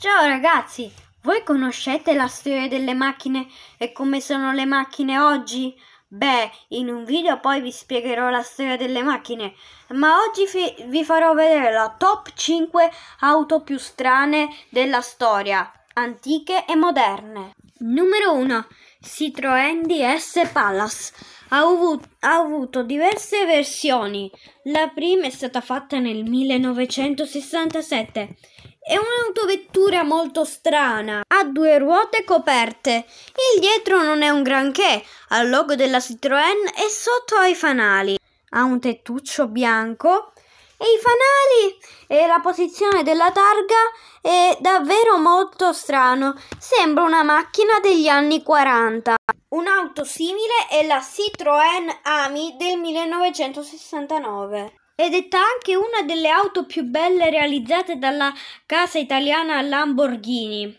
Ciao ragazzi, voi conoscete la storia delle macchine e come sono le macchine oggi? Beh, in un video poi vi spiegherò la storia delle macchine, ma oggi vi farò vedere la top 5 auto più strane della storia, antiche e moderne. Numero 1. Citroën DS Palace. Ha avuto, ha avuto, diverse versioni. La prima è stata fatta nel 1967 è un'autovettura molto strana, ha due ruote coperte. Il dietro non è un granché, al logo della Citroën e sotto ai fanali. Ha un tettuccio bianco e i fanali e la posizione della targa è davvero molto strano. Sembra una macchina degli anni 40. Un'auto simile è la Citroën Ami del 1969. È detta anche una delle auto più belle realizzate dalla casa italiana Lamborghini.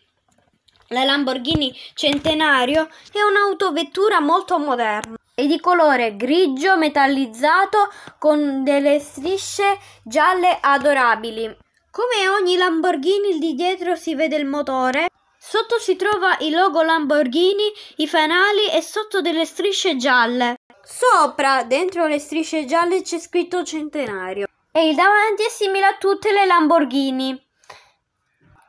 La Lamborghini Centenario è un'autovettura molto moderna. È di colore grigio metallizzato con delle strisce gialle adorabili. Come ogni Lamborghini di dietro si vede il motore. Sotto si trova il logo Lamborghini, i fanali e sotto delle strisce gialle. Sopra, dentro le strisce gialle, c'è scritto centenario e il davanti è simile a tutte le Lamborghini.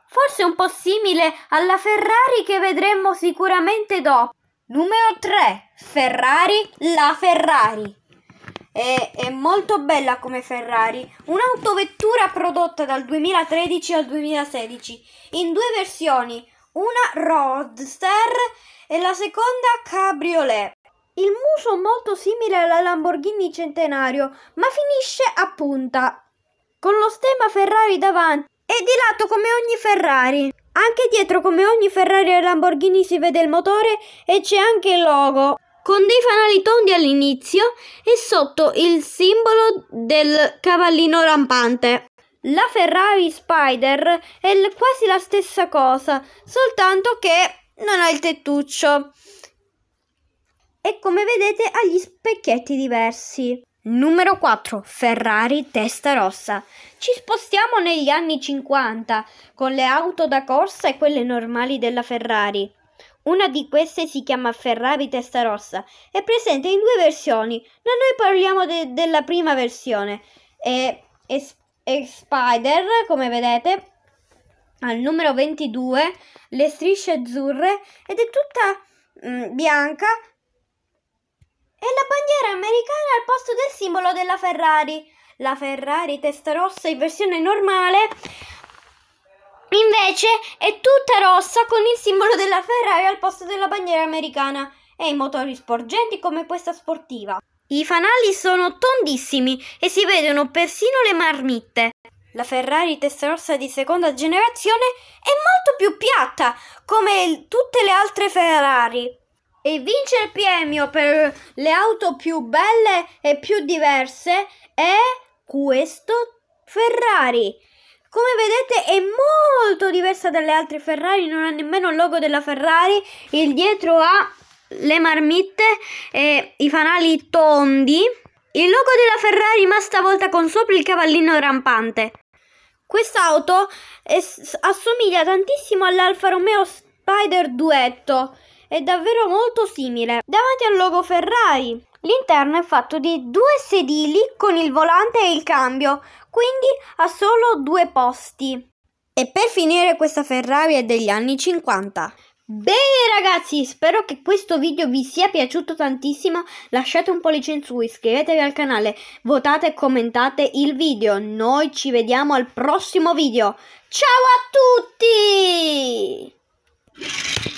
Forse un po' simile alla Ferrari che vedremo sicuramente dopo. Numero 3. Ferrari, la Ferrari. È, è, molto bella come Ferrari, un'autovettura prodotta dal 2013 al 2016 in due versioni, una Roadster e la seconda Cabriolet il muso molto simile alla Lamborghini centenario, ma finisce a punta, con lo stemma Ferrari davanti e di lato come ogni Ferrari. Anche dietro come ogni Ferrari e Lamborghini si vede il motore e c'è anche il logo, con dei fanali tondi all'inizio e sotto il simbolo del cavallino rampante. La Ferrari Spider è quasi la stessa cosa, soltanto che non ha il tettuccio e come vedete ha gli specchietti diversi. Numero 4. Ferrari testa rossa. Ci spostiamo negli anni 50 con le auto da corsa e quelle normali della Ferrari. Una di queste si chiama Ferrari testa rossa, è presente in due versioni. ma noi parliamo de della prima versione. E, e, e Spider, come vedete, al numero 22 le strisce azzurre ed è tutta mh, bianca e la bandiera americana al posto del simbolo della Ferrari. La Ferrari testa rossa in versione normale invece è tutta rossa con il simbolo della Ferrari al posto della bandiera americana e i motori sporgenti come questa sportiva. I fanali sono tondissimi e si vedono persino le marmitte. La Ferrari testarossa di seconda generazione è molto più piatta, come tutte le altre Ferrari e vince il premio per le auto più belle e più diverse è questo Ferrari. Come vedete è molto diversa dalle altre Ferrari, non ha nemmeno il logo della Ferrari, il dietro ha le marmitte e i fanali tondi. Il logo della Ferrari ma stavolta con sopra il cavallino rampante. Quest'auto assomiglia tantissimo all'Alfa Romeo Spider Duetto è davvero molto simile, davanti al logo Ferrari. L'interno è fatto di due sedili con il volante e il cambio, quindi ha solo due posti. E per finire questa Ferrari è degli anni 50. Bene ragazzi, spero che questo video vi sia piaciuto tantissimo, lasciate un pollice in su, iscrivetevi al canale, votate e commentate il video, noi ci vediamo al prossimo video, ciao a tutti!